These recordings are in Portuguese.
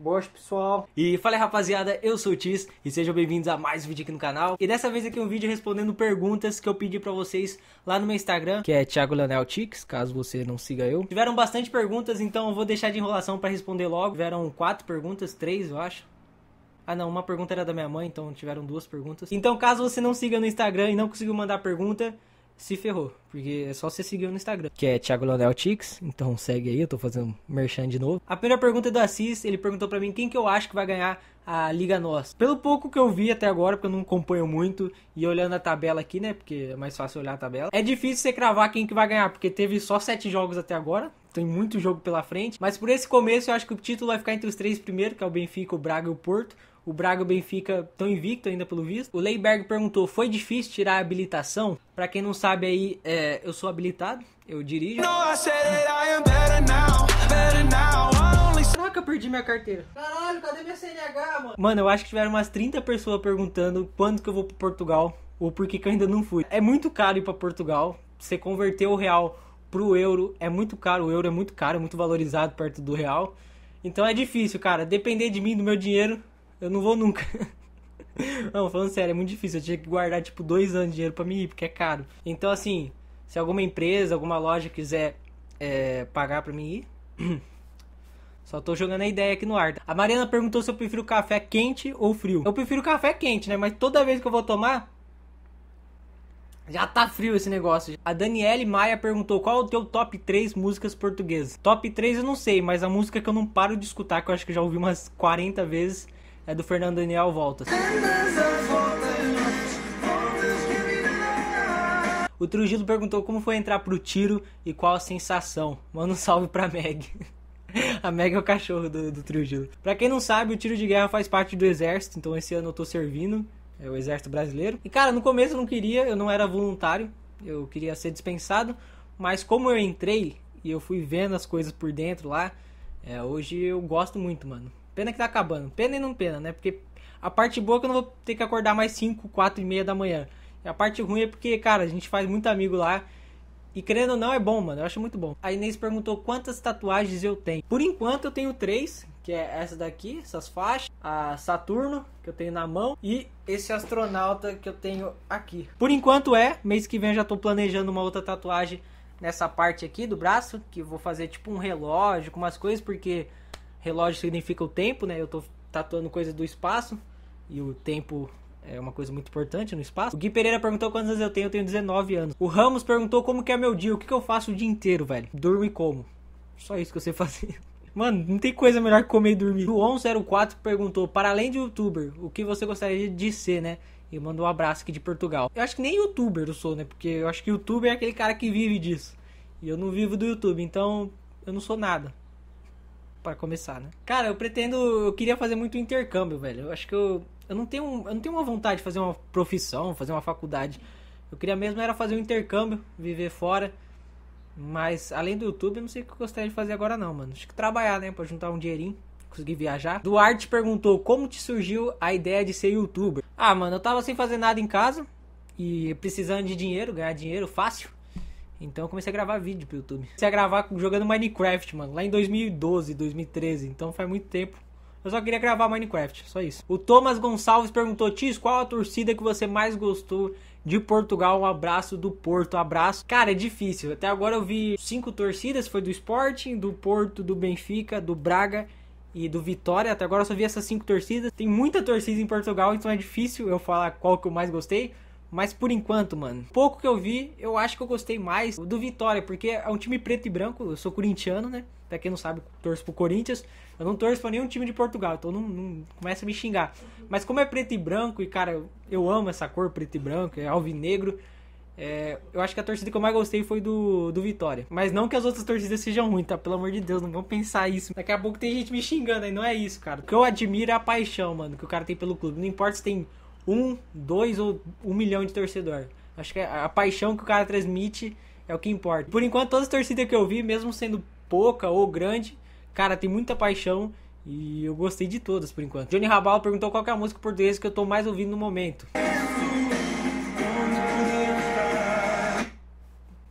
Boas, pessoal. E fala aí, rapaziada, eu sou o Tiz e sejam bem-vindos a mais um vídeo aqui no canal. E dessa vez aqui é um vídeo respondendo perguntas que eu pedi para vocês lá no meu Instagram, que é Thiago Leonel Tix, caso você não siga eu. Tiveram bastante perguntas, então eu vou deixar de enrolação para responder logo. Tiveram quatro perguntas, três, eu acho. Ah, não, uma pergunta era da minha mãe, então tiveram duas perguntas. Então, caso você não siga no Instagram e não conseguiu mandar pergunta, se ferrou, porque é só você seguir no Instagram, que é Thiago Leonel Tix, então segue aí, eu tô fazendo merchan de novo. A primeira pergunta é do Assis, ele perguntou para mim quem que eu acho que vai ganhar a Liga Nossa. Pelo pouco que eu vi até agora, porque eu não acompanho muito, e olhando a tabela aqui, né, porque é mais fácil olhar a tabela, é difícil você cravar quem que vai ganhar, porque teve só sete jogos até agora, tem muito jogo pela frente, mas por esse começo eu acho que o título vai ficar entre os três primeiros que é o Benfica, o Braga e o Porto, o Braga e o Benfica estão invicto ainda pelo visto. O Leiberg perguntou: foi difícil tirar a habilitação? Para quem não sabe aí, é, eu sou habilitado, eu dirijo. Caraca, eu perdi minha carteira. Caralho, cadê minha CNH, mano? Mano, eu acho que tiveram umas 30 pessoas perguntando quando que eu vou para Portugal ou por que, que eu ainda não fui. É muito caro ir para Portugal. Você converter o real pro euro é muito caro. O euro é muito caro, é muito valorizado perto do real. Então é difícil, cara. Depender de mim, do meu dinheiro, eu não vou nunca. Não, falando sério, é muito difícil. Eu tinha que guardar, tipo, dois anos de dinheiro pra mim ir, porque é caro. Então, assim, se alguma empresa, alguma loja quiser é, pagar pra mim ir. Só tô jogando a ideia aqui no ar. Tá? A Mariana perguntou se eu prefiro café quente ou frio. Eu prefiro café quente, né? Mas toda vez que eu vou tomar. Já tá frio esse negócio. A Daniele Maia perguntou qual é o teu top 3 músicas portuguesas. Top 3 eu não sei, mas a música que eu não paro de escutar, que eu acho que já ouvi umas 40 vezes, é do Fernando Daniel Voltas. O Trujillo perguntou como foi entrar pro tiro e qual a sensação. Manda um salve pra Meg. A Meg é o cachorro do, do Trujillo. Pra quem não sabe, o tiro de guerra faz parte do exército, então esse ano eu tô servindo. É o exército brasileiro. E cara, no começo eu não queria, eu não era voluntário, eu queria ser dispensado, mas como eu entrei e eu fui vendo as coisas por dentro lá, é, hoje eu gosto muito, mano. Pena que tá acabando. Pena e não pena, né? Porque a parte boa é que eu não vou ter que acordar mais 5, 4 e meia da manhã. E a parte ruim é porque, cara, a gente faz muito amigo lá. E querendo ou não, é bom, mano. Eu acho muito bom. A Inês perguntou quantas tatuagens eu tenho. Por enquanto, eu tenho três, que é essa daqui, essas faixas, a Saturno, que eu tenho na mão, e esse astronauta que eu tenho aqui. Por enquanto é, mês que vem eu já tô planejando uma outra tatuagem nessa parte aqui do braço, que vou fazer tipo um relógio, com umas coisas, porque relógio significa o tempo, né? Eu tô tatuando coisas do espaço e o tempo é uma coisa muito importante no espaço. O Gui Pereira perguntou quantos anos eu tenho, eu tenho 19 anos. O Ramos perguntou como que é meu dia, o que, que eu faço o dia inteiro, velho. Durmo e como. Só isso que eu sei fazer. Mano, não tem coisa melhor que comer e dormir. O 1104 perguntou, para além de youtuber, o que você gostaria de ser, né? E mandou um abraço aqui de Portugal. Eu acho que nem youtuber eu sou, né? Porque eu acho que youtuber é aquele cara que vive disso. E eu não vivo do YouTube, então eu não sou nada para começar, né? Cara, eu pretendo. Eu queria fazer muito intercâmbio, velho. Eu acho que eu. Eu não tenho, eu não tenho uma vontade de fazer uma profissão, fazer uma faculdade. Eu queria mesmo era fazer um intercâmbio, viver fora. Mas além do YouTube, eu não sei o que eu gostaria de fazer agora não, mano. Acho que trabalhar, né, para juntar um dinheirinho, conseguir viajar. Duarte perguntou: "Como te surgiu a ideia de ser youtuber?". Ah, mano, eu tava sem fazer nada em casa e precisando de dinheiro, ganhar dinheiro fácil. Então eu comecei a gravar vídeo pro YouTube. Comecei a gravar jogando Minecraft, mano, lá em 2012, 2013, então faz muito tempo. Eu só queria gravar Minecraft, só isso. O Thomas Gonçalves perguntou: Tis, qual a torcida que você mais gostou de Portugal? Um abraço do Porto, um abraço. Cara, é difícil. Até agora eu vi cinco torcidas: foi do Sporting, do Porto, do Benfica, do Braga e do Vitória. Até agora eu só vi essas cinco torcidas. Tem muita torcida em Portugal, então é difícil eu falar qual que eu mais gostei. Mas por enquanto, mano, pouco que eu vi, eu acho que eu gostei mais do Vitória, porque é um time preto e branco, eu sou corintiano, né? Pra quem não sabe, torço pro Corinthians. Eu não torço pra nenhum time de Portugal, então não, não começa a me xingar. Mas como é preto e branco, e cara, eu amo essa cor preto e branco, é alvinegro. É, eu acho que a torcida que eu mais gostei foi do, do Vitória. Mas não que as outras torcidas sejam ruins, tá? Pelo amor de Deus, não vão pensar isso. Daqui a pouco tem gente me xingando aí, não é isso, cara. O que eu admiro é a paixão, mano, que o cara tem pelo clube. Não importa se tem um, dois ou um milhão de torcedor. Acho que é a paixão que o cara transmite é o que importa. Por enquanto, todas as torcidas que eu vi, mesmo sendo pouca ou grande, cara, tem muita paixão e eu gostei de todas por enquanto. Johnny Rabal perguntou qual é a música portuguesa que eu tô mais ouvindo no momento.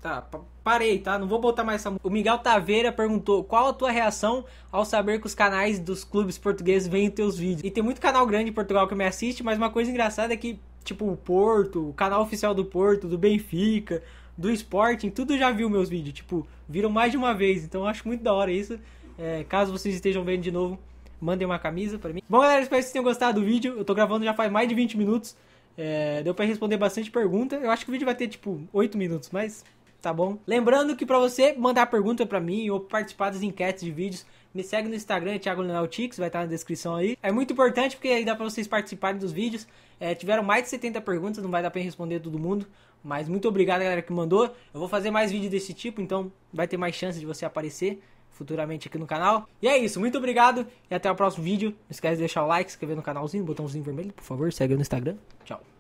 Tá, parei, tá? Não vou botar mais essa O Miguel Taveira perguntou qual a tua reação ao saber que os canais dos clubes portugueses veem teus vídeos. E tem muito canal grande em Portugal que me assiste, mas uma coisa engraçada é que, tipo, o Porto, o canal oficial do Porto, do Benfica, do Sporting, tudo já viu meus vídeos. Tipo, viram mais de uma vez, então eu acho muito da hora isso. É, caso vocês estejam vendo de novo, mandem uma camisa para mim. Bom, galera, espero que vocês tenham gostado do vídeo. Eu tô gravando já faz mais de 20 minutos. É, deu para responder bastante pergunta. Eu acho que o vídeo vai ter tipo 8 minutos, mas tá bom? Lembrando que para você mandar pergunta para mim ou participar das enquetes de vídeos, me segue no Instagram, Thiago Lenautix, vai estar na descrição aí. É muito importante porque aí dá para vocês participarem dos vídeos. É, tiveram mais de 70 perguntas, não vai dar para responder todo mundo. Mas muito obrigado, galera, que mandou. Eu vou fazer mais vídeo desse tipo, então vai ter mais chance de você aparecer futuramente aqui no canal. E é isso, muito obrigado e até o próximo vídeo. Não esquece de deixar o like, se inscrever no canalzinho, botãozinho vermelho, por favor. Segue no Instagram. Tchau.